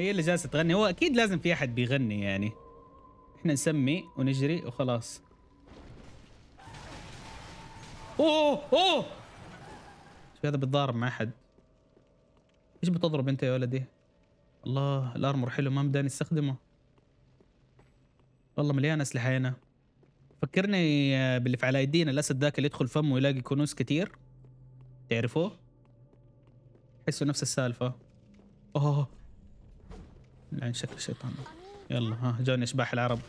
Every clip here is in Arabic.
هي اللي جالسه تغني هو اكيد لازم في احد بيغني يعني احنا نسمي ونجري وخلاص اوه اوه شو هذا بتضارب مع احد ايش بتضرب انت يا ولدي الله الارمر حلو ما مداني استخدمه والله مليان اسلحه هنا فكرني آه، باللي في على ايدينا الاسد ذاك اللي يدخل فمه ويلاقي كنوز كتير تعرفوه؟ حسوا نفس السالفه اوه لعن شكل الشيطان يلا ها جوني اشباح العرب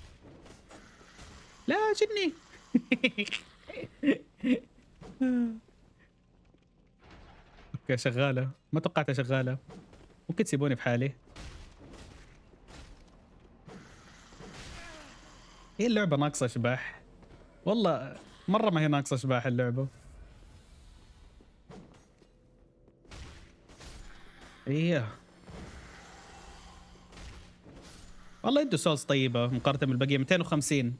لا جني اوكي شغاله ما توقعتها شغاله ممكن تسيبوني بحالي هي اللعبه ناقصه اشباح والله مره ما هي ناقصه اشباح اللعبه ايه والله انتوا سولز طيبه مقارنه بالبقيه 250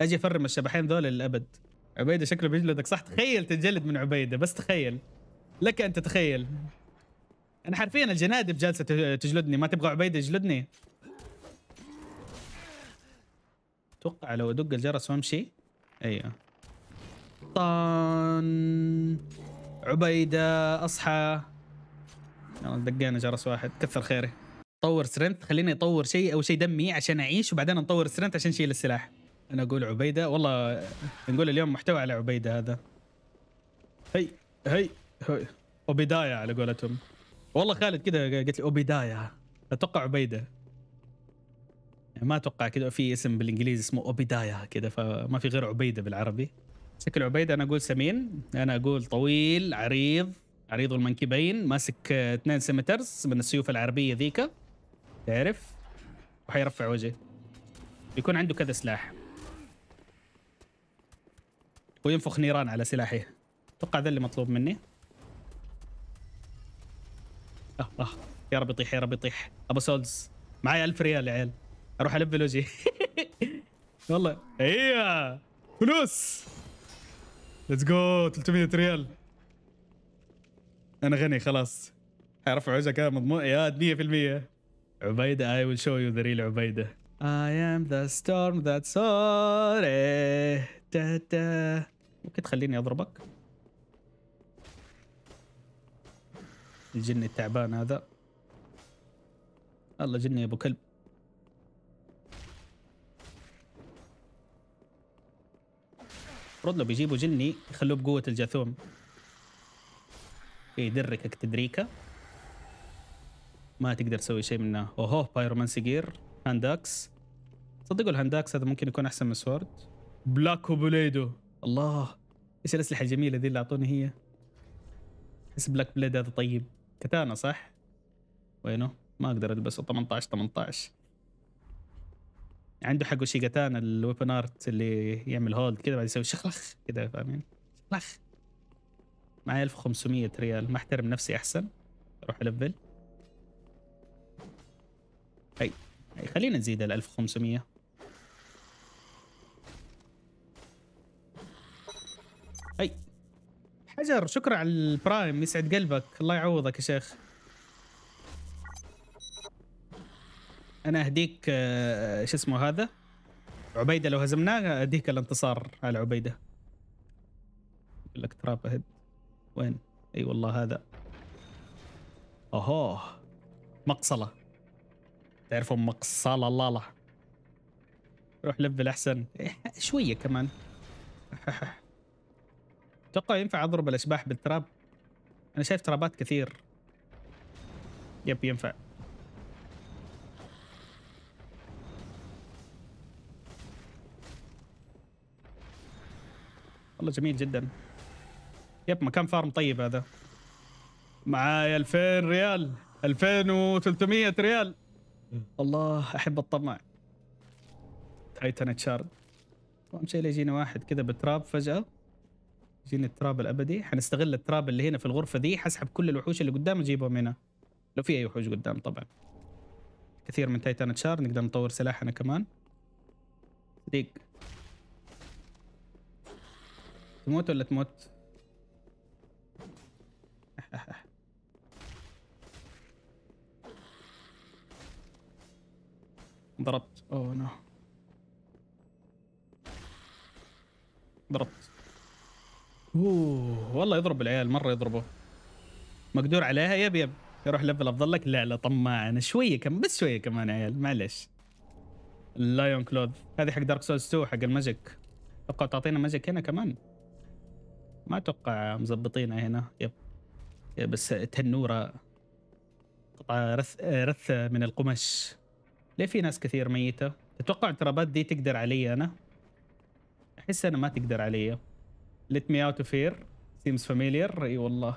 اجي افرم الشبحين ذول للابد عبيده شكله بيجلدك صح تخيل تنجلد من عبيده بس تخيل لك ان تتخيل انا حرفيا الجنادب جالسه تجلدني ما تبغى عبيده يجلدني اتوقع لو ادق الجرس وامشي ايوه طان عبيده اصحى دقينا جرس واحد كثر خيري طور سترينث خليني اطور شيء او شيء دمي عشان اعيش وبعدين نطور سترينث عشان اشيل السلاح انا اقول عبيده والله نقول اليوم محتوى على عبيده هذا هي هي هي وبدايه على قولتهم والله خالد كذا قلت لي وبدايه اتوقع عبيده يعني ما اتوقع كذا في اسم بالانجليزي اسمه اوبيدايا كذا فما في غير عبيده بالعربي شكل عبيده انا اقول سمين انا اقول طويل عريض عريض المنكبين ماسك 2 سمترز من السيوف العربيه ذيك تعرف وحيرفع وجهه بيكون عنده كذا سلاح وينفخ نيران على سلاحه اتوقع ذا اللي مطلوب مني اه اه يا رب يطيح يا رب يطيح ابو سولز معي 1000 ريال يا عيال اروح الف وجهي والله هي فلوس ليتس جو 300 ريال انا غني خلاص حيرفع وجهك مضمون يا 100% عبيدة I will show you the real عبيدة I am the storm that sorry تا تا ممكن تخليني أضربك الجني التعبان هذا الله جني ابو كلب المفروض لو بيجيبوا جني يخلوه بقوة الجاثوم يدركك تدريكه ما تقدر تسوي شيء منه اوهو بايرومانسي جير هانداكس صدقوا الهانداكس هذا ممكن يكون احسن من سورد بلاك وبليدو الله ايش الاسلحه الجميله ذي اللي اعطوني هي احس بلاك بليد هذا طيب كتانا صح وينه ما اقدر البسه 18 18 عنده حق كتانا الويبن ارت اللي يعمل هولد كذا بعد يسوي شخلخ كذا فاهمين شخلخ معي 1500 ريال ما احترم نفسي احسن اروح الفل هي هي خلينا نزيد ال 1500 هي حجر شكرا على البرايم يسعد قلبك الله يعوضك يا شيخ انا اهديك آه، شو اسمه هذا عبيده لو هزمناه اديك الانتصار على عبيده يقول لك تراب اهد وين اي أيوة والله هذا اهو مقصله تعرف امك الله اللاله روح لفل احسن إيه، شويه كمان اتوقع ينفع اضرب الاشباح بالتراب انا شايف ترابات كثير يب ينفع والله جميل جدا يب مكان فارم طيب هذا معاي 2000 ريال 2300 ريال والله احب الطمع تايتن شارد اهم شيء يجينا واحد كذا بتراب فجاه يجينا التراب الابدي حنستغل التراب اللي هنا في الغرفه دي حسحب كل الوحوش اللي قدام اجيبهم هنا لو في اي وحوش قدام طبعا كثير من تايتان شارد نقدر نطور سلاحنا كمان صديق تموت ولا تموت؟ ضربت اوه نو ضربت اوه والله يضرب العيال مره يضربه مقدور عليها يب يب يروح لفل افضل لك لا لا طماع انا شويه كم بس شويه كمان عيال معلش اللايون كلوذ هذه حق دارك سولز 2 حق الماجيك اتوقع تعطينا ماجيك هنا كمان ما اتوقع مزبطينها هنا يب بس تنوره قطعه رث رث من القماش ليه في ناس كثير ميتة؟ تتوقع الترابات دي تقدر علي أنا؟ أحس أنا ما تقدر علي Let me out of here Seems familiar اي والله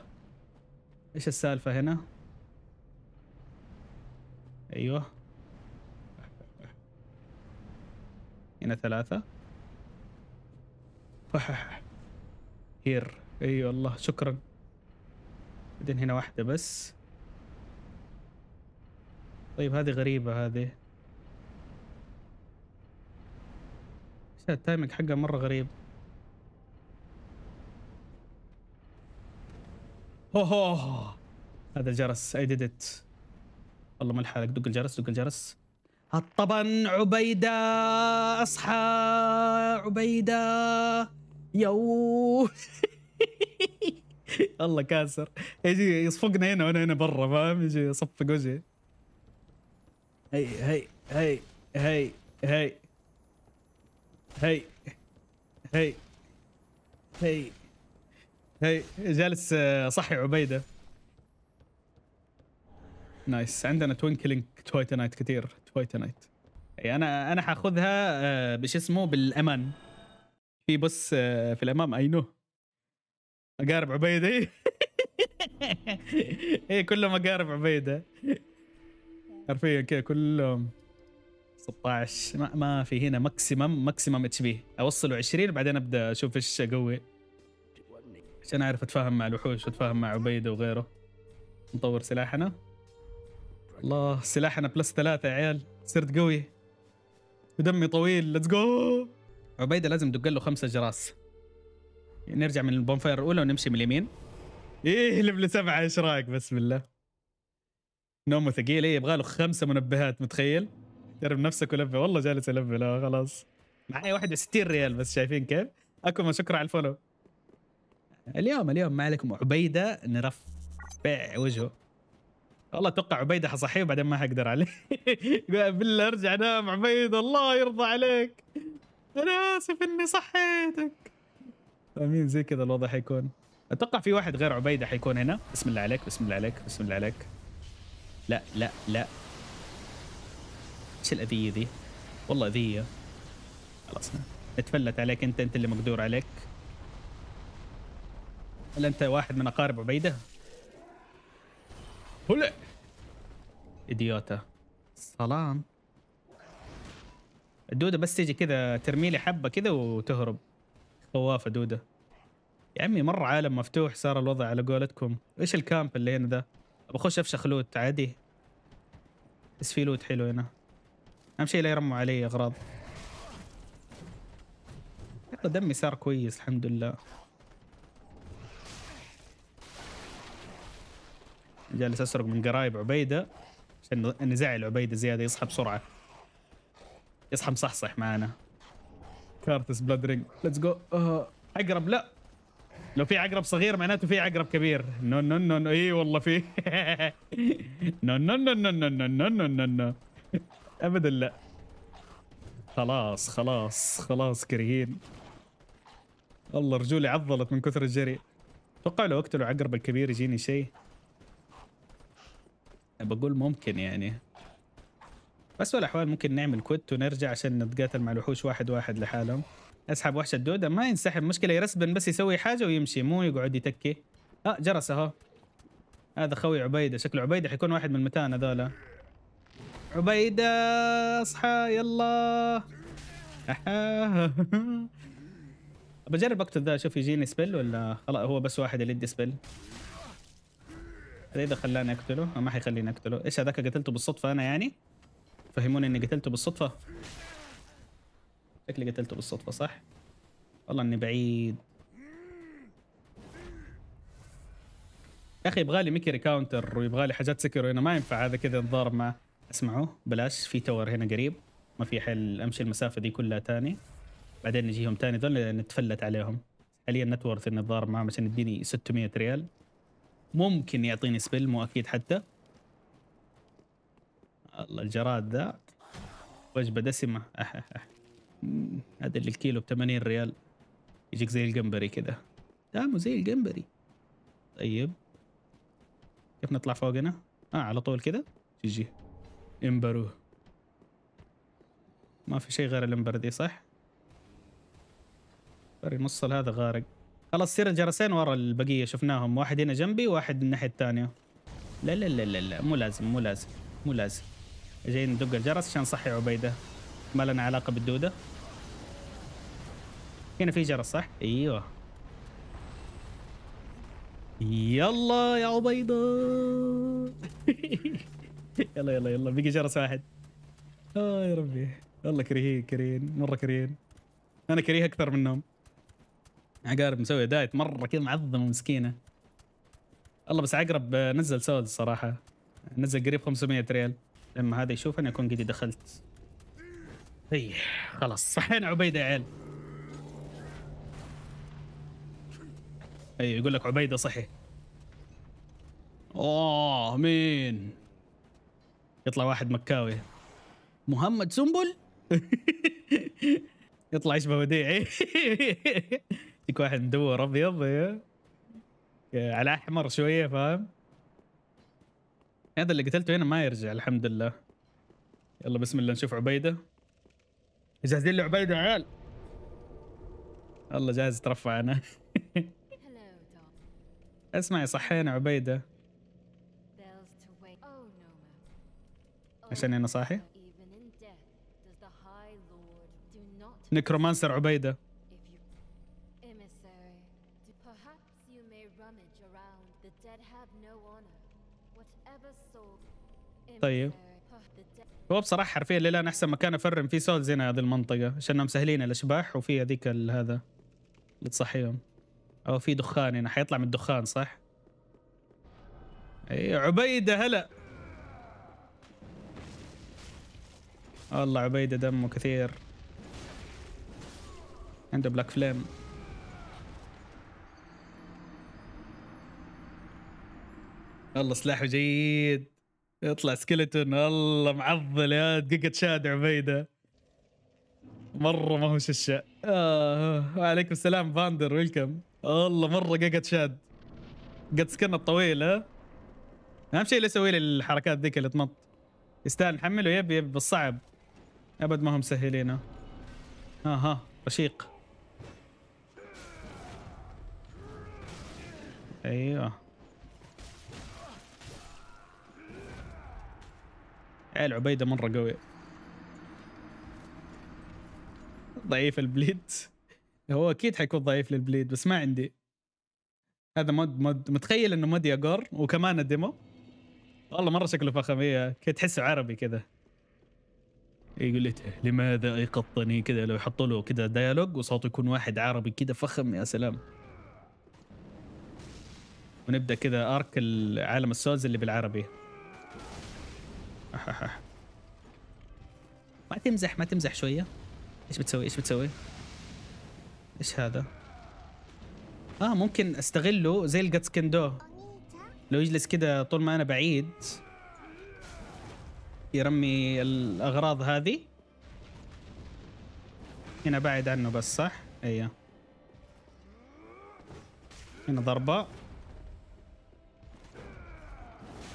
ايش السالفة هنا؟ ايوه هنا ثلاثة هير اي أيوة والله شكرا بعدين هنا واحدة بس طيب هذه غريبة هذه التايمنج حقه مره غريب اوه هذا الجرس اي ديد ات والله ما لحالك دق الجرس دق الجرس الطبن عبيدة اصحى عبيدة يو الله كاسر يجي يصفقنا هنا وانا هنا برا فاهم يجي يصفق وجهي هي هي هي هي هي هي هي هي هي جالس آه، صحي عبيده نايس عندنا توينكلينج تويتنايت كثير تويتنايت اي انا انا حاخذها آه، بش اسمه بالامان في بس آه، في الامام اي نو اقارب عبيده ايه كلهم اقارب عبيده حرفيا كذا كلهم 16 ما, ما في هنا ماكسيمم ماكسيمم اتش بي اوصله 20 وبعدين ابدا اشوف ايش اقوي عشان اعرف اتفاهم مع الوحوش واتفاهم مع عبيده وغيره نطور سلاحنا الله سلاحنا بلس ثلاثة يا عيال صرت قوي ودمي طويل ليتس جو عبيده لازم دق له خمسة جراس نرجع من البونفاير الاولى ونمشي من اليمين ايه ليفل سبعة ايش رايك بسم الله نومه ثقيل ايه يبغى له خمسة منبهات متخيل جرب نفسك ولبي والله جالس البي لا خلاص معي 61 ريال بس شايفين كيف اكو شكرا على الفولو اليوم اليوم ما عليكم عبيده نرفع وجهه والله اتوقع عبيده حصحيه وبعدين ما حقدر عليه بالله ارجع نام عبيد الله يرضى عليك انا اسف اني صحيتك امين زي كذا الوضع حيكون اتوقع في واحد غير عبيده حيكون هنا بسم الله عليك بسم الله عليك بسم الله عليك لا لا لا ايش الاذيه ذي؟ والله اذيه خلاص اتفلت عليك انت انت اللي مقدور عليك هل انت واحد من اقارب عبيده؟ هلا اديوتا سلام الدوده بس تيجي كذا ترمي لي حبه كذا وتهرب خوافه دوده يا عمي مره عالم مفتوح صار الوضع على قولتكم ايش الكامب اللي هنا ذا؟ بخش افشخ لوت عادي بس في لوت حلو هنا اهم شيء لا يرموا علي اغراض يلا دمي صار كويس الحمد لله جالس اسرق من قرايب عبيده عشان نزعل عبيده زياده يصحى بسرعه يصحى مصحصح معانا كارتس بلاد رينج ليتس جو آه، عقرب لا لو في عقرب صغير معناته في عقرب كبير نو نو نو اي والله في نو نو نو نو نو نو نو نو ابدا لا خلاص خلاص خلاص كرهين والله رجولي عضلت من كثر الجري اتوقع لو اقتلوا عقرب الكبير يجيني شيء بقول ممكن يعني بس الاحوال ممكن نعمل كوت ونرجع عشان نتقاتل مع الوحوش واحد واحد لحالهم اسحب وحش الدودة ما ينسحب مشكلة يرسبن بس يسوي حاجة ويمشي مو يقعد يتكي اه جرس اهو هذا خوي عبيدة شكله عبيدة حيكون واحد من المتان هذولا عبيدة اصحى يلا بجرب اقتل ذا اشوف يجيني سبل ولا خلاص هو بس واحد اللي يدي سبل اذا خلاني اقتله ما حيخليني اقتله ايش هذاك قتلته بالصدفة انا يعني فهموني اني قتلته بالصدفة شكلي قتلته بالصدفة صح والله اني بعيد يا اخي يبغالي ميكي ريكاونتر ويبغالي حاجات سكر هنا ما ينفع هذا كذا نضارب معه اسمعوه بلاش في تور هنا قريب ما في حل امشي المسافه دي كلها تاني بعدين نجيهم تاني ذول نتفلت عليهم حاليا نتورث ورث اني اتضارب معهم عشان يديني 600 ريال ممكن يعطيني سبيل مو اكيد حتى الله الجراد ذا وجبه دسمه هذا اللي الكيلو ب 80 ريال يجيك زي الجمبري كذا دامه زي الجمبري طيب كيف نطلع فوقنا؟ اه على طول كذا جي جي ينبروه ما في شيء غير الامبر دي صح؟ بري نص هذا غارق خلاص سير الجرسين ورا البقية شفناهم واحد هنا جنبي واحد الناحية الثانية لا لا لا لا لا مو لازم مو لازم مو لازم جايين ندق الجرس عشان نصحي عبيدة ما لنا علاقة بالدودة هنا في جرس صح؟ ايوه يلا يا عبيدة يلا يلا يلا بقي جرس واحد اه يا ربي والله كريهين كريهين مره كريهين انا كريه اكثر منهم عقارب مسويه دايت مره كذا معظمه مسكينه الله بس عقرب آه، نزل سولز صراحه نزل قريب 500 ريال لما هذا يشوفني اكون قد دخلت اي خلاص صحينا عبيده يا عيال اي يقول لك عبيده صحي اوه مين يطلع واحد مكاوي محمد سنبل يطلع يشبه وديع يجيك واحد مدور ابيض إيه. على احمر شويه فاهم هذا اللي قتلته هنا ما يرجع الحمد لله يلا بسم الله نشوف عبيده جاهزين لعبيده يا عيال الله جاهز ترفع انا اسمعي صحينا عبيده عشان انا صاحي نكرومانسر عبيده طيب هو بصراحه حرفيا للان احسن مكان افرم فيه سولز هنا هذه المنطقه عشانهم مسهلين الاشباح وفي هذيك هذا اللي تصحيهم او في دخان هنا حيطلع من الدخان صح؟ اي عبيده هلا الله عبيده دمه كثير عنده بلاك فليم والله سلاحه جيد يطلع سكلتون والله معضل يا دقيقة شاد عبيده مره ما هو ششه آه. وعليكم السلام فاندر ويلكم والله مره قد شاد قد سكن الطويل ها اهم شيء لا يسوي لي الحركات ذيك اللي تنط يستاهل نحمله يبي يبي بالصعب ابد ما هم مسهلينها آه، ها ها رشيق ايوه عيل عبيده مره قوي ضعيف البليد هو اكيد حيكون ضعيف للبليد بس ما عندي هذا مود مود متخيل انه مود ياجور وكمان ديمو والله مره شكله فخم إيه، كي تحسه عربي كذا يقول لي إيه، لماذا ايقظتني كذا لو يحطوا له كذا ديالوج وصوته يكون واحد عربي كذا فخم يا سلام ونبدا كذا ارك العالم السولز اللي بالعربي ما تمزح ما تمزح شويه ايش بتسوي ايش بتسوي ايش هذا اه ممكن استغله زي الجاتسكندو لو يجلس كده طول ما انا بعيد يرمي الاغراض هذه هنا بعد عنه بس صح ايوه هنا ضربه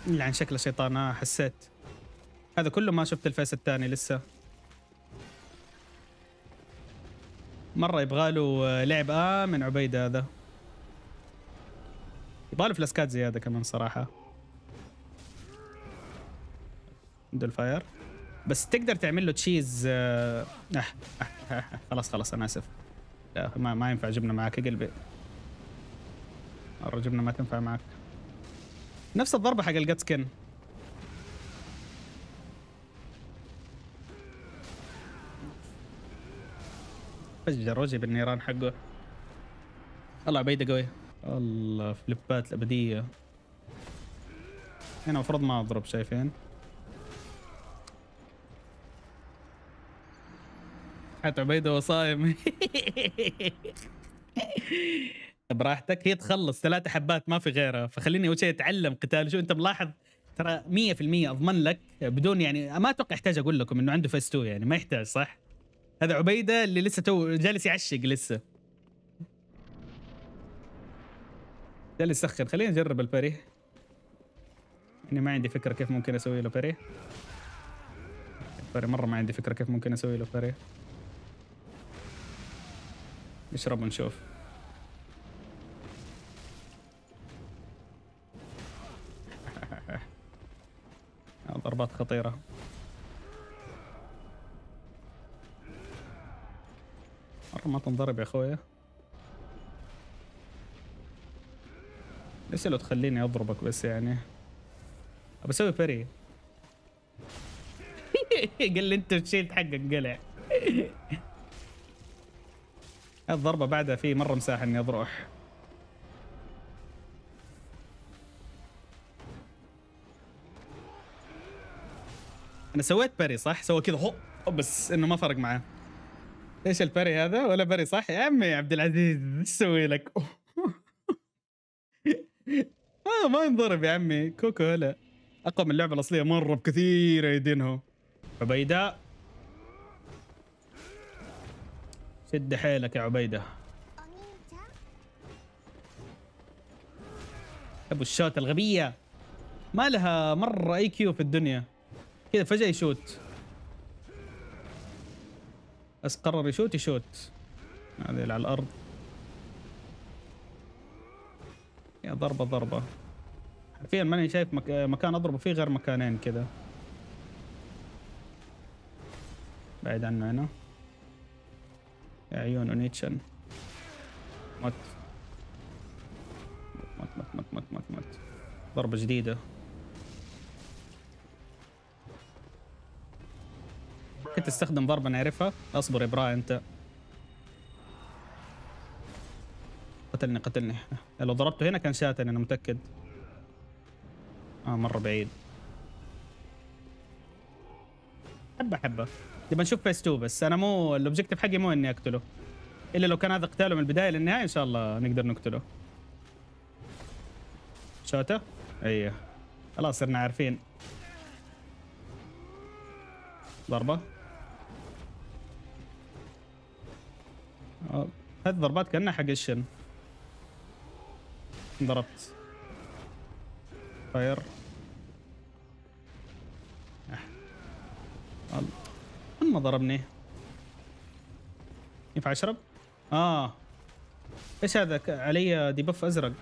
عن شكله شيطان آه حسيت هذا كله ما شفت الفيس الثاني لسه مره يبغاله لعب امن آه، من عبيد هذا يبغاله فلاسكات زياده كمان صراحه دول فاير بس تقدر تعمل له تشيز آه،, آه آه آه آه خلاص خلاص انا اسف لا ما, ما ينفع جبنه معاك قلبي مره جبنا ما تنفع معاك نفس الضربه حق الجت سكن فجر وجهي بالنيران حقه الله عبيده قوي الله فليبات الابديه هنا المفروض ما اضرب شايفين صحت عبيده وصايم براحتك هي تخلص ثلاثة حبات ما في غيرها فخليني اول شيء اتعلم قتال شو انت ملاحظ ترى 100% اضمن لك بدون يعني ما اتوقع احتاج اقول لكم انه عنده فيس 2 يعني ما يحتاج صح؟ هذا عبيده اللي لسه تو جالس يعشق لسه جالس يسخن خلينا نجرب الباري يعني ما عندي فكره كيف ممكن اسوي له باري مره ما عندي فكره كيف ممكن اسوي له باري نشرب ونشوف ضربات خطيرة مرة ما تنضرب يا اخويا ليش لو تخليني اضربك بس يعني بسوي فري قال لي انت شيلت حقك قلع الضربة بعدها في مرة مساحة اني اروح انا سويت باري صح؟ سوى كذا هو بس انه ما فرق معاه. ايش الباري هذا؟ ولا باري صح؟ يا عمي يا عبد العزيز ايش اسوي لك؟ آه ما ينضرب يا عمي كوكو هلا اقوى من اللعبه الاصليه مره بكثير يدينه عبيداء شد حيلك يا عبيده ابو الشوت الغبيه ما لها مره اي كيو في الدنيا كذا فجاه يشوت بس قرر يشوت يشوت هذا على الارض يا ضربه ضربه حرفيا ماني شايف مك... مكان اضربه فيه غير مكانين كذا بعيد عنه هنا عيون اونيتشن مات مات مات مات مات مات مات ضربة جديدة كنت استخدم ضربة نعرفها اصبر يا براي انت قتلني قتلني لو ضربته هنا كان شاتني انا متأكد اه مرة بعيد حبة حبة نبغى نشوف فيس 2 بس انا مو الاوبجيكتيف حقي مو اني اقتله الا لو كان هذا قتاله من البدايه للنهايه ان شاء الله نقدر نقتله شوته ايوه خلاص صرنا عارفين ضربه هذه الضربات كانها حق الشن ضربت فاير ما ضربني ينفع اشرب؟ اه ايش هذا علي ديبف ازرق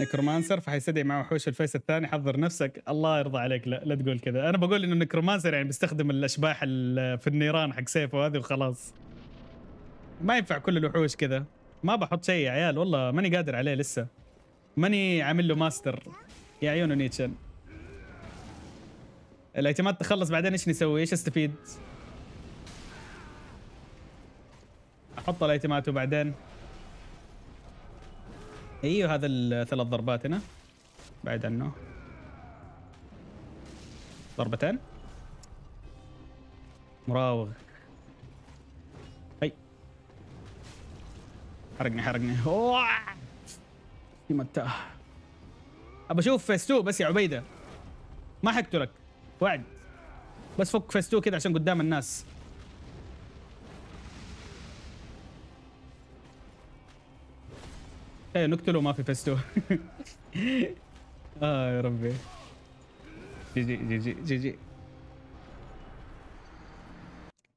نكرومانسر فحيستدعي مع وحوش الفيس الثاني حضر نفسك الله يرضى عليك لا لا تقول كذا انا بقول انه نكرومانسر يعني بيستخدم الاشباح في النيران حق سيفه هذه وخلاص ما ينفع كل الوحوش كذا ما بحط شيء يا عيال والله ماني قادر عليه لسه ماني عامل له ماستر يا عيونه نيتشن الايتمات تخلص بعدين ايش نسوي ايش استفيد حط الايتمات وبعدين ايوه هذا الثلاث ضربات هنا بعد عنه ضربتين مراوغ اي حرقني حرقني اوه متاه ابى اشوف فيس 2 بس يا عبيده ما حقتلك وعد بس فك فيس 2 كذا عشان قدام الناس تخيل إيه، نقتله وما في فستو اه يا ربي جي جي جي جي جي, جي.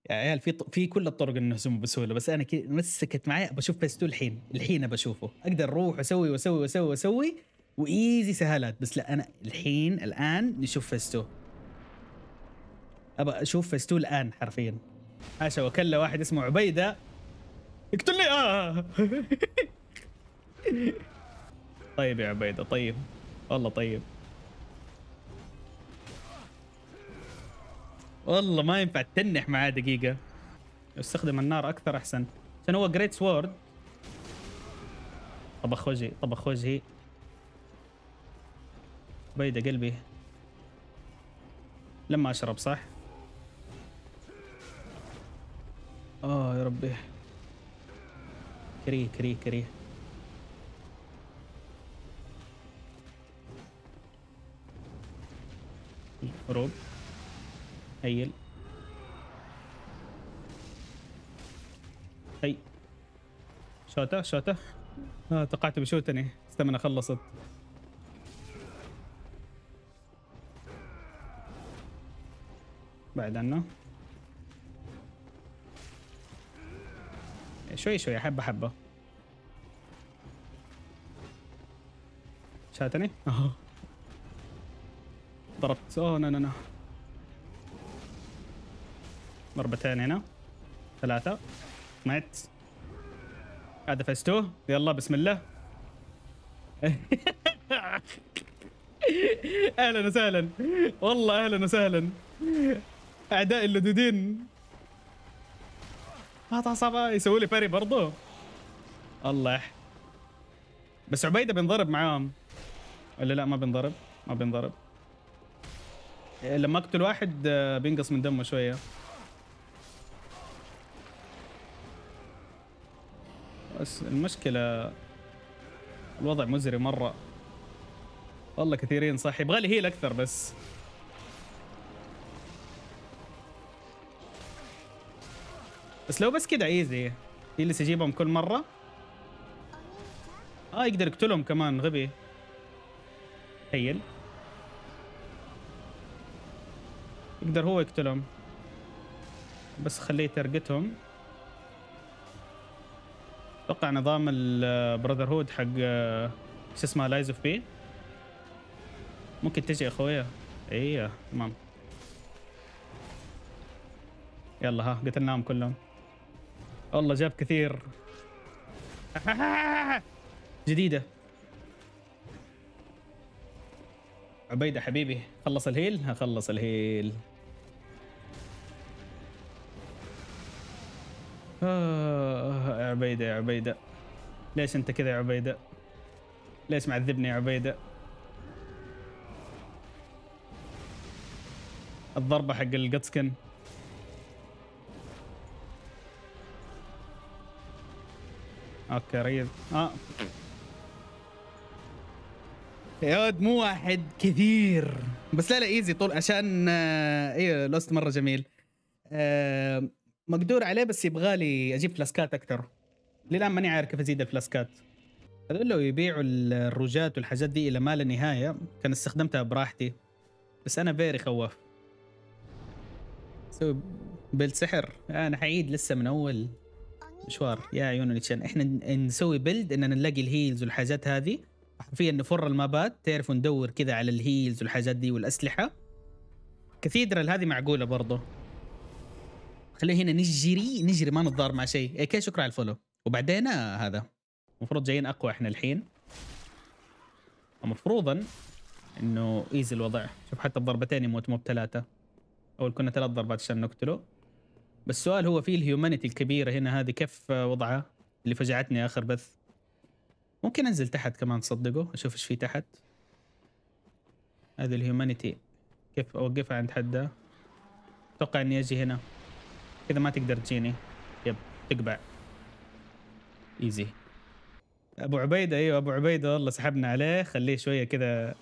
يا عيال في في كل الطرق انه نهزمه بسهوله بس انا كذا مسكت معي بشوف فيستو الحين الحين بشوفه اقدر اروح واسوي واسوي واسوي واسوي وايزي سهالات بس لا انا الحين الان نشوف فيستو ابى اشوف فيستو الان حرفيا عاش وكلا واحد اسمه عبيده اقتلني اه طيب يا عبيده طيب والله طيب والله ما ينفع تنح معاه دقيقه استخدم النار اكثر احسن عشان هو جريت سوورد طبخ وجهي طبخ وجهي عبيدة قلبي لما اشرب صح اه يا ربي كريه كريه كريه هروب هيل هي شوته شوته آه توقعت بشوتني استنى خلصت بعد عنه شوي شوي حبه حبه شاتني آه. ضربت اوه نا نا نا ضربتين هنا ثلاثة مات هذا فزتوه يلا بسم الله اهلا وسهلا والله اهلا وسهلا اعداء اللدودين هذا صعبة يسوي لي باري برضه الله بس عبيده بنضرب معاهم ولا لا ما بنضرب ما بنضرب لما اقتل واحد آه، بينقص من دمه شويه بس المشكله الوضع مزري مره والله كثيرين صح يبغى لي هيل اكثر بس بس لو بس كده ايزي اللي يجيبهم كل مره اه يقدر يقتلهم كمان غبي هيل يقدر هو يقتلهم بس خليه يترقتهم اتوقع نظام البراذر هود حق آه، شو اسمه لايز اوف بي ممكن تجي يا اخويا ايه تمام يلا ها قتلناهم كلهم والله جاب كثير جديدة عبيدة حبيبي خلص الهيل خلص الهيل آه يا عبيدة يا عبيدة ليش أنت كذا يا عبيدة ليش معذبني يا عبيدة الضربة حق القطسكن اوكي ريض اه يا ود مو واحد كثير بس لا لا ايزي طول عشان ايوه لوست مره جميل آه مقدور عليه بس يبغالي اجيب فلاسكات اكثر للان ماني عارف كيف ازيد الفلاسكات هذول لو يبيعوا الروجات والحاجات دي الى ما لا نهايه كان استخدمتها براحتي بس انا فيري خواف سوي بيلد سحر انا حعيد لسه من اول مشوار يا عيون نيتشان احنا نسوي بيلد اننا نلاقي الهيلز والحاجات هذه حرفيا نفر المابات تعرفوا ندور كذا على الهيلز والحاجات دي والاسلحه كثيدرال هذه معقوله برضه خليه هنا نجري نجري ما نتضارب مع شيء اي كي شكرا على الفولو وبعدين آه، هذا المفروض جايين اقوى احنا الحين ومفروضا انه ايزي الوضع شوف حتى بضربتين يموت مو بثلاثه اول كنا ثلاث ضربات عشان نقتله بس السؤال هو في الهيومانيتي الكبيره هنا هذه كيف آه، وضعها اللي فجعتني اخر بث ممكن انزل تحت كمان تصدقوا اشوف ايش في تحت هذه الهيومانيتي كيف اوقفها عند حدها اتوقع اني اجي هنا كذا ما تقدر تجيني يب تقبع ايزي ابو عبيده ايوه ابو عبيده والله سحبنا عليه خليه شويه كذا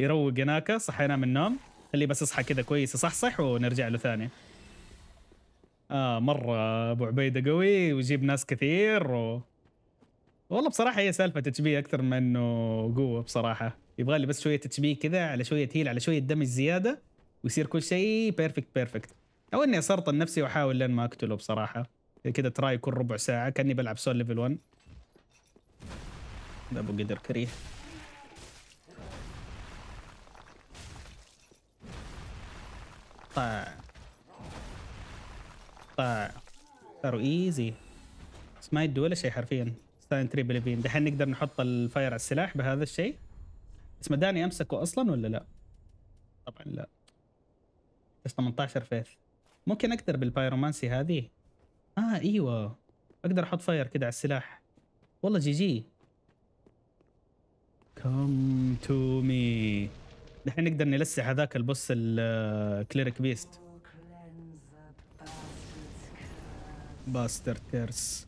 يروق هناك صحينا من النوم خليه بس يصحى كذا كويس يصحصح ونرجع له ثاني اه مره ابو عبيده قوي ويجيب ناس كثير و... والله بصراحه هي سالفه تشبيه اكثر من انه قوه بصراحه يبغى لي بس شويه تشبيه كذا على شويه هيل على شويه دمج زياده ويصير كل شيء بيرفكت بيرفكت او اني اسرطن نفسي واحاول لين ما اقتله بصراحه كذا تراي كل ربع ساعه كاني بلعب سول ليفل 1 ابو قدر كريه طاع طاع صاروا ايزي بس ما يدوا ولا شيء حرفيا ستاين تري بليفين دحين نقدر نحط الفاير على السلاح بهذا الشيء بس مداني امسكه اصلا ولا لا؟ طبعا لا بس 18 فيث ممكن اقدر بالبايرومانسي هذه اه ايوه اقدر احط فاير كده على السلاح والله جي جي كم تو مي دحين نقدر نلسع هذاك البوس الكليريك بيست باستر كيرس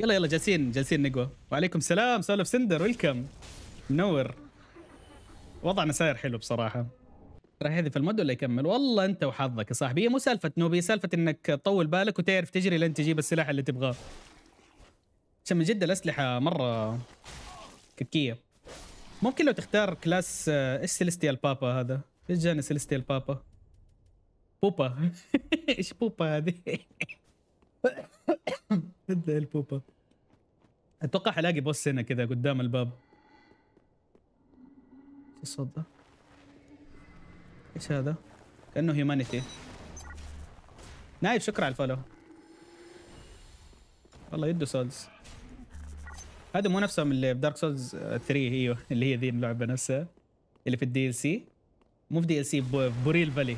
يلا يلا جالسين جالسين نقوى وعليكم السلام سولف سندر ويلكم منور وضعنا ساير حلو بصراحه راح يحذف المود ولا يكمل والله انت وحظك يا صاحبي هي مو سالفه نوبي سالفه انك تطول بالك وتعرف تجري لين تجيب السلاح اللي تبغاه عشان من جد الاسلحه مره ككيه ممكن لو تختار كلاس آه، ايش سيليستيال بابا هذا ايش جاني سيليستيال بابا بوبا ايش بوبا هذه بدها البوبا اتوقع حلاقي بوس هنا كذا قدام الباب ايش الصوت ده ايش هذا؟ كانه هيومانيتي نايف شكرا على الفولو والله يده سولز هذا مو نفسهم اللي في دارك سولز 3 ايوه اللي هي ذي اللعبه نفسها اللي في الدي ال سي مو في دي ال سي بوريل فالي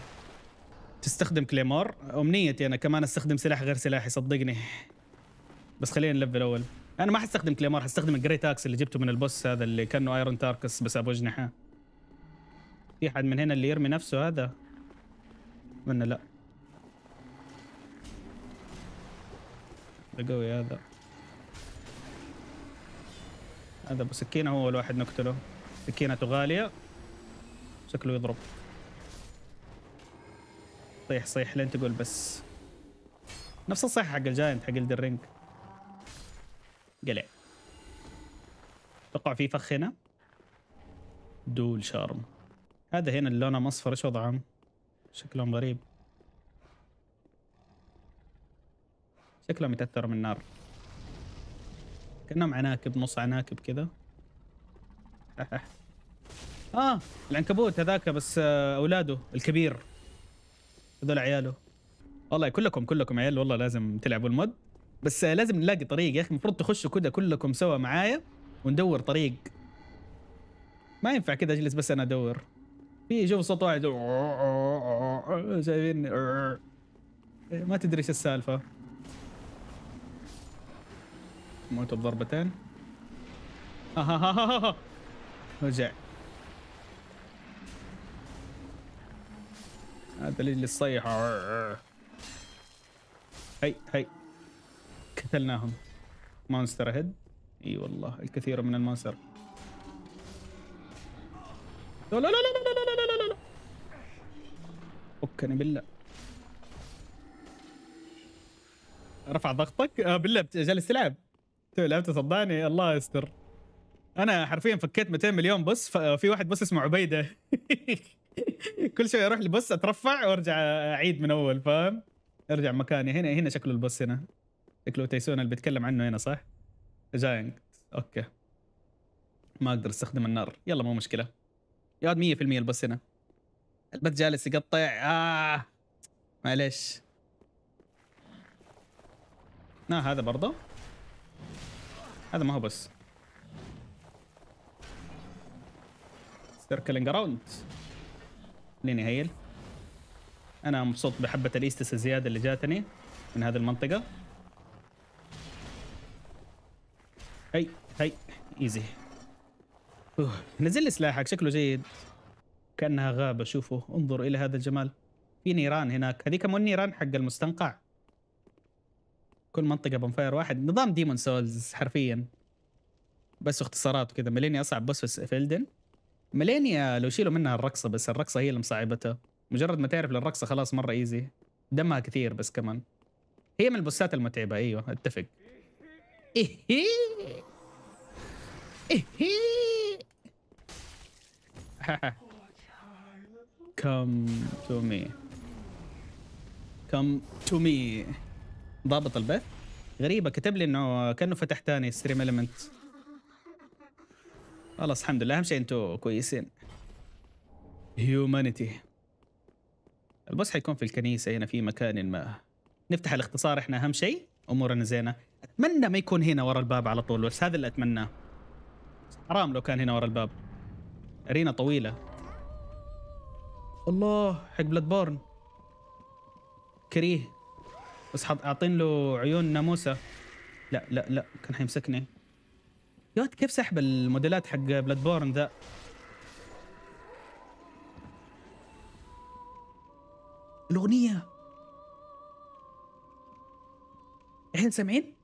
تستخدم كليمور امنيتي انا كمان استخدم سلاح غير سلاحي صدقني بس خلينا نلف الاول انا ما حستخدم كليمور حستخدم الجريت اكس اللي جبته من البوس هذا اللي كانه ايرون تاركس بس ابو اجنحه في حد من هنا اللي يرمي نفسه هذا اتمنى لا قوي هذا هذا ابو سكينه هو اول واحد نقتله سكينته غاليه شكله يضرب صيح صيح لين تقول بس نفس الصيح حق الجاينت حق الدرينج قلع توقع في فخ هنا دول شارم هذا هنا اللي لونهم اصفر ايش وضعهم؟ شكلهم غريب شكلهم يتأثروا من النار كأنهم عناكب نص عناكب كذا اه العنكبوت هذاك بس آه، اولاده الكبير هذول عياله والله كلكم كلكم عيال والله لازم تلعبوا المود بس آه، لازم نلاقي طريق يا اخي المفروض تخشوا كذا كلكم سوا معايا وندور طريق ما ينفع كذا اجلس بس انا ادور في شوف صوت واحد شايفين إيه، ما تدري ايش السالفه موت بضربتين رجع هذا اللي الصيحة هي هي قتلناهم مونستر هيد اي والله الكثير من المونستر لا لا لا لا لا لا لا لا لا فكني بالله رفع ضغطك آه بالله جالس تلعب لعبت صدقني الله يستر انا حرفيا فكيت 200 مليون بس في واحد بس اسمه عبيده كل شوي اروح لبس اترفع وارجع اعيد من اول فاهم ارجع مكاني هنا هنا شكله البس هنا شكله تيسون اللي بيتكلم عنه هنا صح جاينت اوكي ما اقدر استخدم النار يلا مو مشكله يا 100% البث هنا البث جالس يقطع آه معليش لا هذا برضه هذا ما هو بس سيركلينج اراوند خليني هيل انا مبسوط بحبه الايستس الزياده اللي جاتني من هذه المنطقه هي هي ايزي أوه. نزل لي سلاحك شكله جيد كأنها غابة شوفوا انظروا إلى هذا الجمال في نيران هناك هذيك مو النيران حق المستنقع كل منطقة بنفاير واحد نظام ديمون سولز حرفيا بس اختصارات وكذا ميلينيا أصعب بس في الدن ميلينيا لو شيلوا منها الرقصة بس الرقصة هي اللي مصعبتها مجرد ما تعرف للرقصة خلاص مرة ايزي دمها كثير بس كمان هي من البوسات المتعبة ايوه اتفق إيه، إيه. كم تو مي كم تو مي ضابط البث غريبة كتب لي انه كانه فتح ثاني ستريم المنت. خلاص الحمد لله اهم شيء انتم كويسين هيومانيتي البوس حيكون في الكنيسة هنا في مكان ما نفتح الاختصار احنا اهم شيء امورنا زينة اتمنى ما يكون هنا ورا الباب على طول بس هذا اللي اتمناه حرام لو كان هنا ورا الباب أرينا طويلة الله حق بلاد بورن كريه بس حط اعطين له عيون ناموسة لا لا لا كان حيمسكني يا كيف سحب الموديلات حق بلاد بورن ذا الأغنية الحين سامعين؟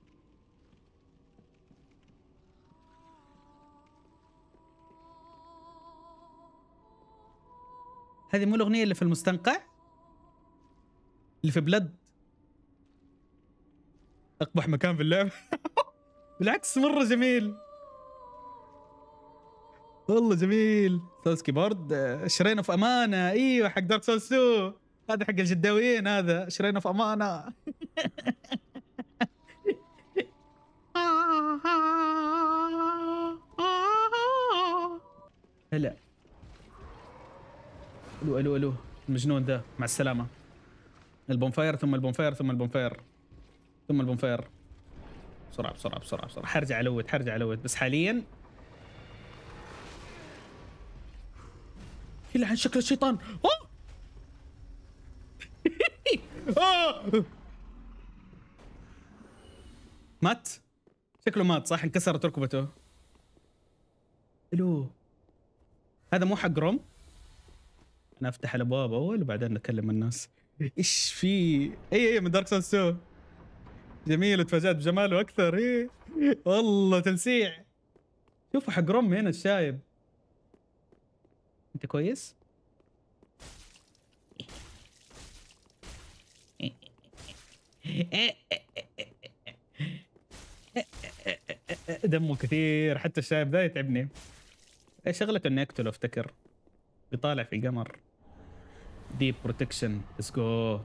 هذه مو الاغنيه اللي في المستنقع اللي في بلد اقبح مكان في اللعبه بالعكس مره جميل والله جميل سولز كيبورد شرينا في امانه ايوه حق دارك سولز هذا حق الجداويين هذا شرينا في امانه هلا الو الو الو المجنون ده مع السلامة البونفاير ثم البونفاير ثم البونفاير ثم البونفاير بسرعة بسرعة بسرعة بسرعة حرجع الوت حرجع الوت بس حاليا يلعن شكل الشيطان أوه! مات شكله مات صح انكسرت ركبته الو هذا مو حق روم احنا افتح الابواب اول وبعدين نكلم الناس ايش في اي اي من دارك سولز 2 جميل وتفاجات بجماله اكثر اي والله تلسيع شوفوا حق رم هنا الشايب انت كويس؟ دمه كثير حتى الشايب ذا يتعبني إيه، شغلته اني اقتله افتكر بيطالع في قمر ديب بروتكشن ليتس جو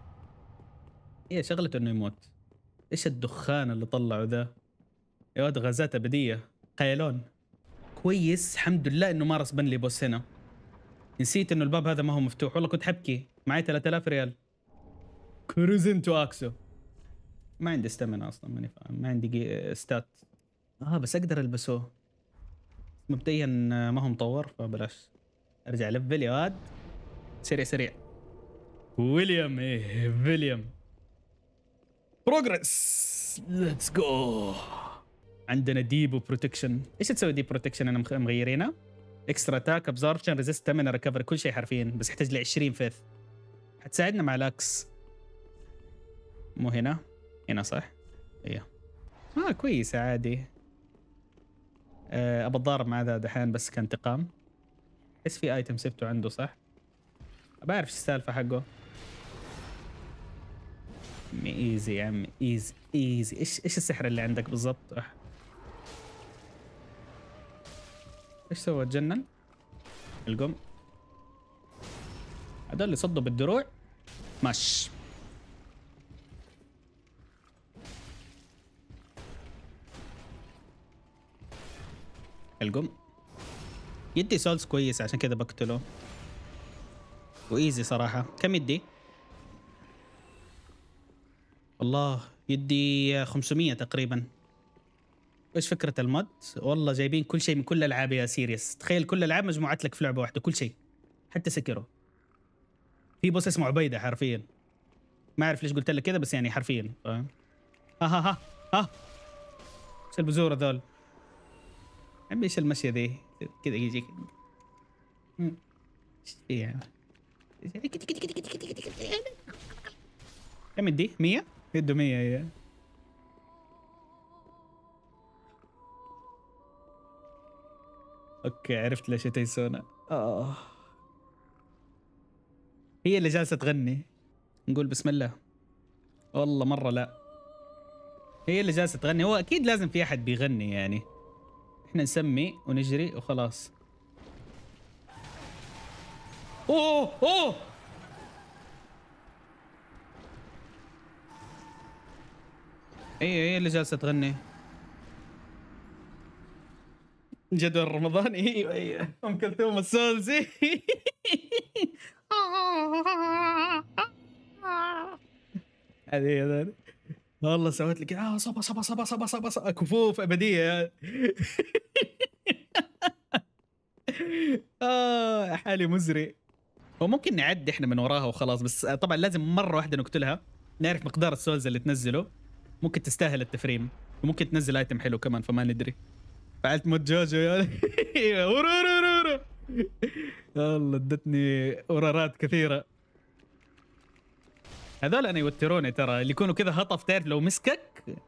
هي شغلته انه يموت ايش الدخان اللي طلعه ذا يا ولد غازات ابديه خيالون كويس الحمد لله انه ما رسبن لي بوس هنا نسيت انه الباب هذا ما هو مفتوح والله كنت حبكي معي 3000 ريال كروزن تو اكسو ما عندي استمنة اصلا ماني فاهم ما عندي جي... ستات اه بس اقدر البسه مبدئيا آه، ما هو مطور فبلاش ارجع لفل يا واد سريع سريع ويليام ايه فيليام بروجرس ليتس جو عندنا ديب وبروتكشن ايش تسوي ديب بروتكشن انا مغيرينها اكسترا اتاك ابزوربشن ريزيست تمن ريكفري كل شيء حرفيا بس يحتاج لي 20 فيث حتساعدنا مع الاكس مو هنا هنا صح ايوه اه كويس عادي آه، ابى اتضارب مع ذا دحين بس كانتقام احس في ايتم سبته عنده صح؟ بعرف ايش السالفه حقه عمي ايزي يا عمي ايزي ايزي ايش ايش السحر اللي عندك بالضبط؟ ايش سوى اتجنن؟ القم هذول اللي صدوا بالدروع مش القم يدي سولز كويس عشان كذا بقتله وايزي صراحة كم يدي؟ والله يدي 500 تقريبا ايش فكره المد والله جايبين كل شيء من كل الالعاب يا سيريس تخيل كل الالعاب مجموعات لك في لعبه واحده كل شيء حتى سكره في بوس اسمه عبيده حرفيا ما اعرف ليش قلت لك كذا بس يعني حرفيا فاهم ها ها ها ها ايش البزور ذول عمي ايش المشيه ذي كذا يجيك ايش في يعني يا مدي 100 في الدمية هي اوكي عرفت ليش تيسونا اه هي اللي جالسه تغني نقول بسم الله والله مره لا هي اللي جالسه تغني هو اكيد لازم في احد بيغني يعني احنا نسمي ونجري وخلاص اوه اوه هي إيه، إيه هي اللي جالسه تغني جدول رمضان ايوه ايوه ام كلثوم السولزي هذه والله سويت لك اه صبا صبا صبا صبا صبا, صبا كفوف ابديه يعني. اه حالي مزري وممكن نعد احنا من وراها وخلاص بس طبعا لازم مره واحده نقتلها نعرف مقدار السولز اللي تنزله ممكن تستاهل التفريم وممكن تنزل ايتم حلو كمان فما ندري فعلت موت جوجو يا الله ادتني اورارات كثيره هذول انا يوتروني ترى اللي يكونوا كذا هطف تعرف لو مسكك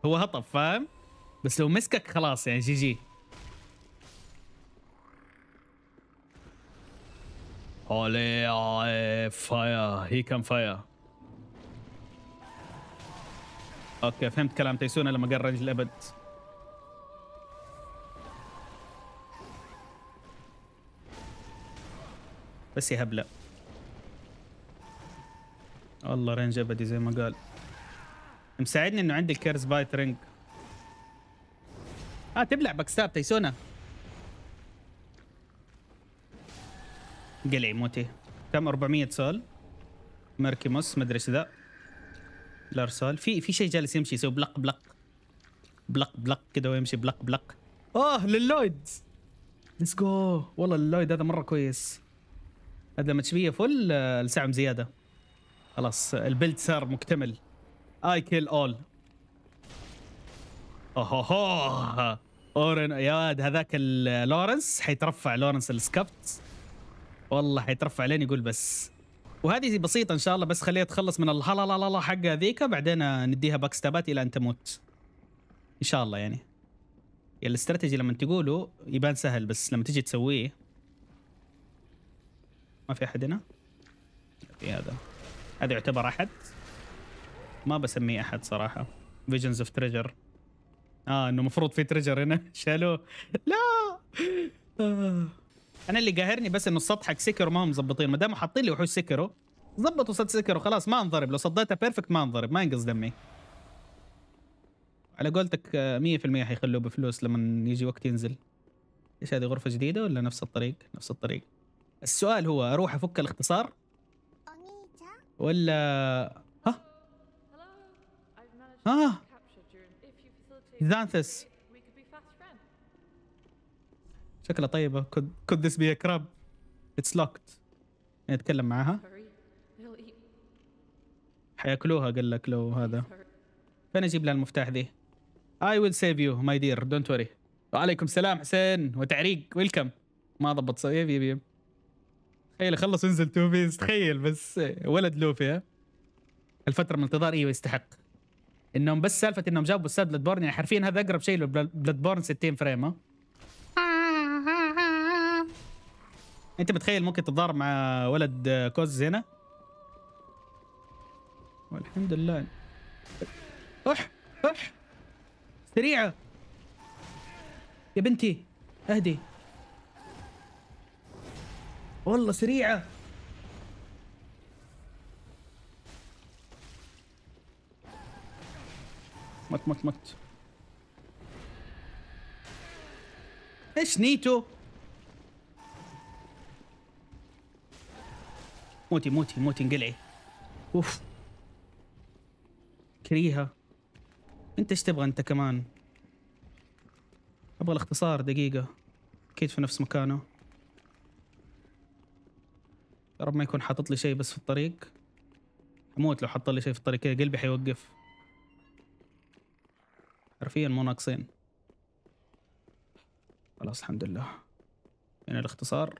هو هطف فاهم بس لو مسكك خلاص يعني جي جي Ole, فاير هي كان فاير اوكي فهمت كلام تيسونا لما قال رنج الابد بس يا هبله والله رينج ابدي زي ما قال مساعدني انه عندي الكيرز بايت رينج اه تبلع باكستاب تيسونا قلعي موتي كم 400 سول ميركيموس مدري ايش ذا الارسال في في شيء جالس يمشي يسوي بلق بلق بلق بلق كذا ويمشي بلق بلق اوه لللويد ليتس جو والله اللويد هذا مره كويس هذا لما تشبيه فل السعم آه، زياده خلاص آه، البلد صار مكتمل اي كيل اول اوه اورن يا واد هذاك آه، لورنس حيترفع لورنس السكبت والله حيترفع لين يقول بس وهذه بسيطه ان شاء الله بس خليها تخلص من الهلا حق ذيك بعدين نديها باكستابات الى ان تموت ان شاء الله يعني الاستراتيجي لما تقوله يبان سهل بس لما تجي تسويه ما في احد هنا في هذا هذا يعتبر احد ما بسميه احد صراحه فيجنز اوف تريجر اه انه المفروض في تريجر هنا شالوه لا آه. انا اللي قاهرني بس انه حق سكر ما هم مظبطين ما داموا حاطين لي وحوش سكروا ظبطوا صد سكر وخلاص ما انضرب لو صديتها بيرفكت ما انضرب ما ينقص دمي على قولتك 100% آه، حيخلوه بفلوس لما يجي وقت ينزل ايش هذه غرفه جديده ولا نفس الطريق نفس الطريق السؤال هو اروح افك الاختصار ولا ها ها زانثس شكلها طيبة could, could this be a crab it's locked نتكلم معاها حياكلوها قال لك لو هذا فين اجيب لها المفتاح ذي I will save you my dear don't worry وعليكم السلام حسين وتعريق ويلكم ما ضبط سوي يب يب تخيل خلص ينزل تو بيس تخيل بس ولد لوفي ها الفترة من الانتظار ايوه يستحق انهم بس سالفة انهم جابوا استاذ بلاد بورن يعني حرفيا هذا اقرب شيء لبلاد بورن 60 فريم ها انت متخيل ممكن تتضارب مع ولد كوز هنا والحمد لله اح اح سريعه يا بنتي اهدي والله سريعه مت مت مت ايش نيته موتي موتي موتي انقلعي اوف كريهة انت ايش تبغى انت كمان ابغى الاختصار دقيقة اكيد في نفس مكانه يا رب ما يكون حاطط لي شيء بس في الطريق اموت لو حط لي شيء في الطريق كذا قلبي حيوقف حرفيا مو ناقصين خلاص الحمد لله هنا الاختصار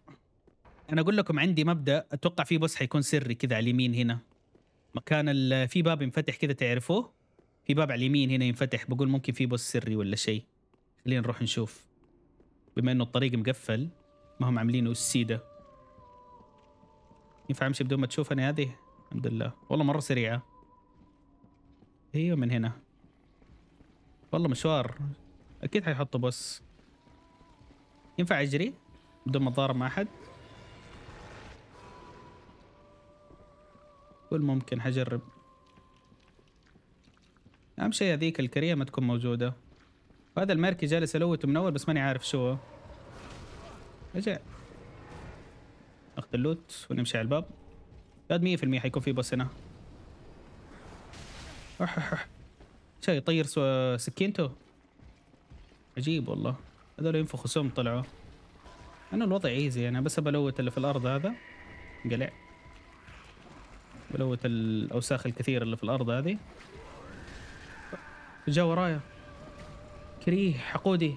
انا اقول لكم عندي مبدا اتوقع في بوس حيكون سري كذا على اليمين هنا مكان في باب ينفتح كذا تعرفوه في باب على اليمين هنا ينفتح بقول ممكن في بوس سري ولا شيء خلينا نروح نشوف بما انه الطريق مقفل ما هم عاملينه السيده ينفع امشي بدون ما تشوفني هذه الحمد لله والله مره سريعه ايوه من هنا والله مشوار اكيد حيحطوا بوس ينفع اجري بدون ما اتضارب مع احد أقول ممكن حجرب أهم شيء هذيك الكريه ما تكون موجودة وهذا الماركي جالس ألوته من أول بس ماني عارف شو رجع ناخذ اللوت ونمشي على الباب بعد مية في المية حيكون في بوس هنا شاي يطير سكينته عجيب والله هذول ينفخوا سم طلعوا انا الوضع ايزي يعني، انا بس بلوت اللي في الارض هذا انقلع ملوث الأوساخ الكثيرة اللي في الأرض هذه جا ورايا كريه حقودي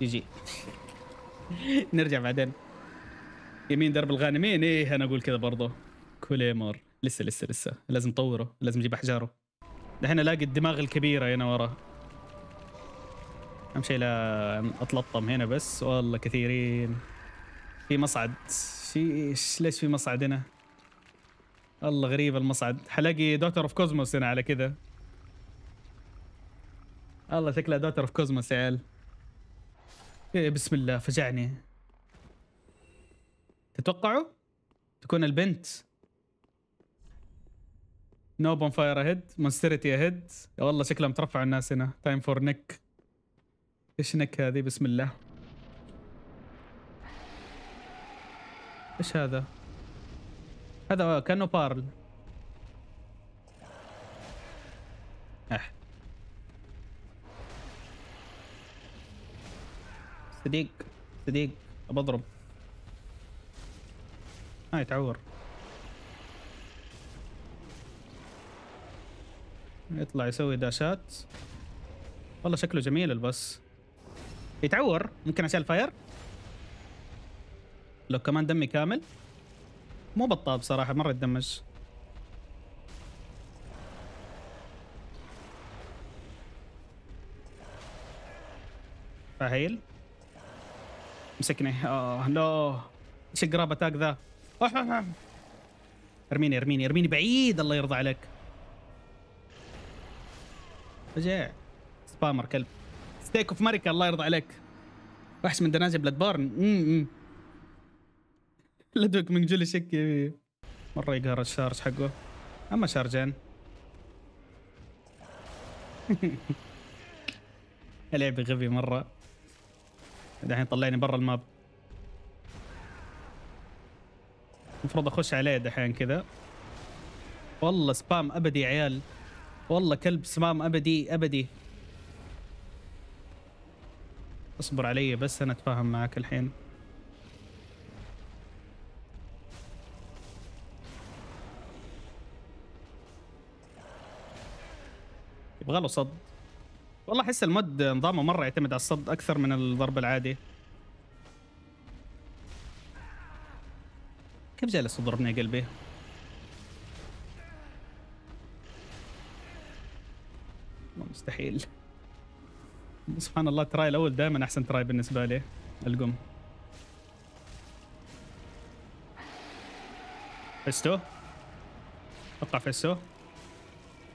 يجي نرجع بعدين يمين درب الغانمين ايه انا اقول كذا برضه كوليمر لسه لسه لسه لازم طوره لازم اجيب احجاره دحين الاقي الدماغ الكبيره هنا ورا اهم شيء لا اتلطم هنا بس والله كثيرين في مصعد في ليش في مصعد هنا الله غريب المصعد حلاقي دوتر اوف كوزموس هنا على كذا الله شكلها دوتر اوف كوزموس يا عيال إيه، بسم الله فجعني تتوقعوا تكون البنت نو بون فاير اهيد مونستريتي اهيد والله شكلها مترفع الناس هنا تايم فور نيك ايش نيك هذه بسم الله ايش هذا هذا كانه بارل اح آه. صديق صديق بضرب هاي تعور يطلع يسوي داشات والله شكله جميل البس يتعور ممكن عشان الفاير لو كمان دمي كامل مو بطال بصراحة مرة تدمج فهيل مسكني اه لا ايش القراب اتاك ذا ارميني ارميني ارميني بعيد الله يرضى عليك رجع سبامر كلب ستيك اوف ماريكا الله يرضى عليك وحش من دناجي بلاد بورن لدوك من جل شك مره يقهر الشارج حقه اما شارجين لعبي غبي مره دحين طلعني برا الماب المفروض اخش عليه دحين كذا والله سبام ابدي يا عيال والله كلب سبام ابدي ابدي اصبر علي بس انا اتفاهم معك الحين يبغى له صد والله احس المود نظامه مره يعتمد على الصد اكثر من الضرب العادي كيف جالس يضربني يا قلبي مستحيل سبحان الله التراي الاول دائما احسن تراي بالنسبه لي القم فستو اتوقع فستو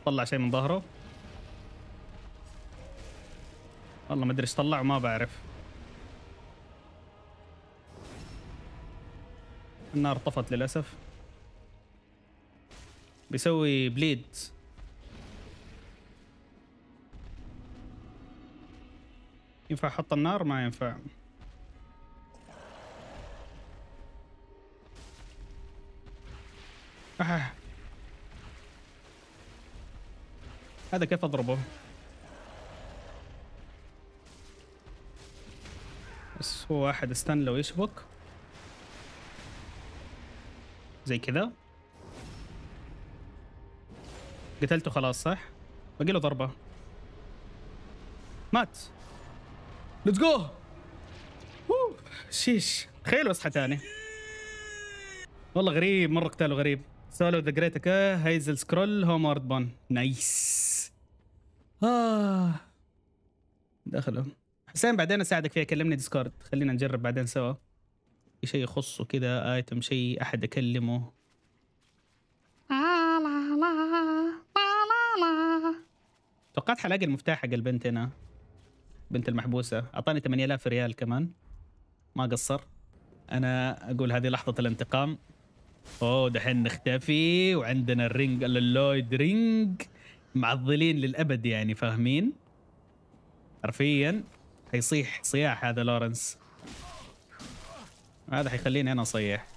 طلع شيء من ظهره والله ما ادري ايش طلع وما بعرف النار طفت للاسف بيسوي بليد ينفع احط النار ما ينفع آه. هذا كيف اضربه بس هو واحد استنى لو يشبك زي كذا قتلته خلاص صح باقي له ضربه مات ليتس جو شيش تخيل اصحى ثاني والله غريب مره قتاله غريب سولو ذا جريت اكا هايزل سكرول هومارد بون نايس اه دخلوا حسين بعدين اساعدك فيها كلمني ديسكورد خلينا نجرب بعدين سوا في شيء يخصه كذا ايتم شيء احد اكلمه توقعت حلاقي المفتاح حق البنت هنا بنت المحبوسة أعطاني 8000 ريال كمان ما قصر أنا أقول هذه لحظة الانتقام أوه دحين نختفي وعندنا الرينج اللويد رينج معضلين للأبد يعني فاهمين حرفيا حيصيح صياح هذا لورنس هذا حيخليني انا اصيح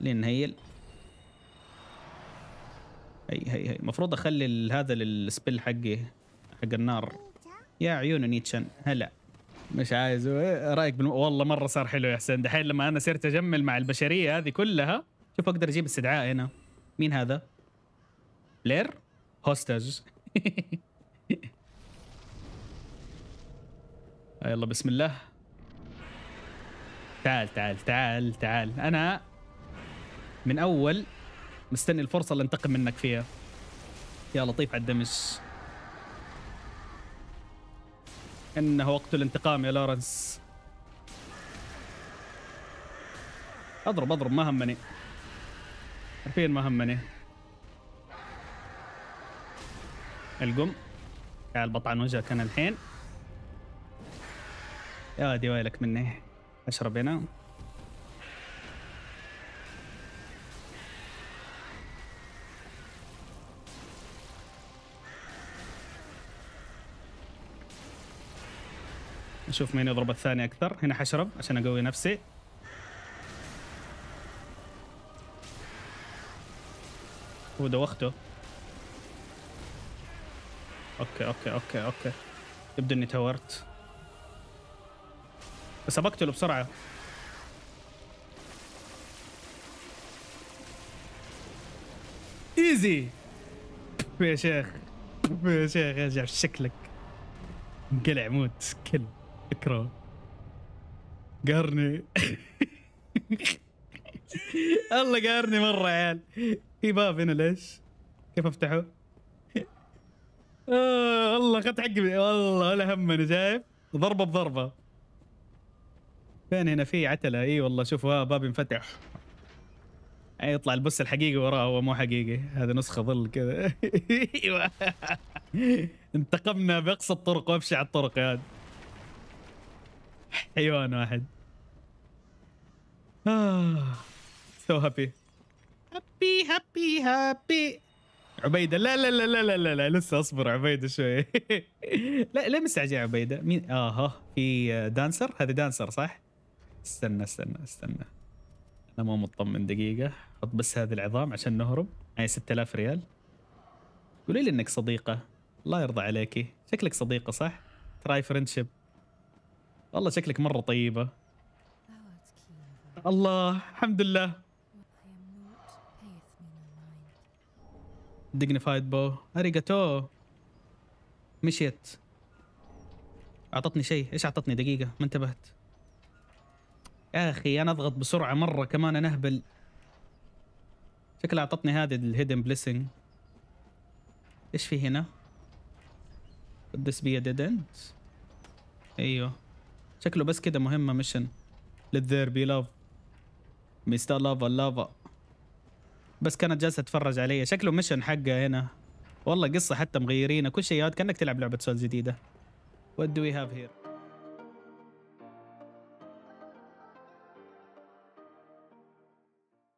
خليني نهيل هي هي هي المفروض اخلي هذا للسبيل حقي حق النار يا عيون نيتشن هلا مش عايز رايك بالم... والله مره صار حلو يا حسين دحين لما انا صرت اجمل مع البشريه هذه كلها شوف اقدر اجيب استدعاء هنا مين هذا بلير هوستج آه، يلا بسم الله تعال تعال تعال تعال انا من اول مستني الفرصه اللي انتقم منك فيها يا لطيف على الدمج انه وقت الانتقام يا لورنس اضرب اضرب ما همني عارفين ما همني القم تعال بطعن وجهك انا الحين يا دي ويلك مني اشرب هنا نشوف مين يضرب الثاني اكثر هنا حشرب عشان اقوي نفسي ودوخته اوكي اوكي اوكي اوكي يبدو اني تورت بس بقتله بسرعه ايزي يا شيخ يا شيخ ارجع شكلك انقلع موت كل اكره قهرني الله قهرني مره يا عيال في باب هنا ليش؟ كيف افتحه؟ آه الله اخذت حقي والله ولا همني شايف ضربه بضربه فين هنا في عتله اي والله شوفوا ها آه، باب ينفتح يطلع البس الحقيقي وراه هو مو حقيقي هذا نسخه ظل كذا ايوه انتقمنا باقصى الطرق وابشع الطرق يا حيوان واحد سو هابي هابي هابي هابي عبيده لا لا لا لا لا لا, لا. لسه اصبر عبيده شوي لا ليه مستعجل عبيده مين اه في دانسر هذا دانسر صح استنى استنى استنى انا مو مطمن دقيقه حط بس هذه العظام عشان نهرب هاي 6000 ريال قولي لي انك صديقه الله يرضى عليكي شكلك صديقه صح تراي فريندشيب والله شكلك مره طيبه الله الحمد لله فايد بو اريجاتو مشيت اعطتني شيء ايش اعطتني دقيقه ما انتبهت يا اخي انا اضغط بسرعه مره كمان انا اهبل شكلها اعطتني هذه الهيدن بليسنج ايش في هنا Would this be a dead end ايوه شكله بس كده مهمه ميشن let there be love مستر لافا لافا بس كانت جالسه تتفرج علي شكله ميشن حقه هنا والله قصه حتى مغيرينه كل شيء كانك تلعب لعبه سول جديده What do we have here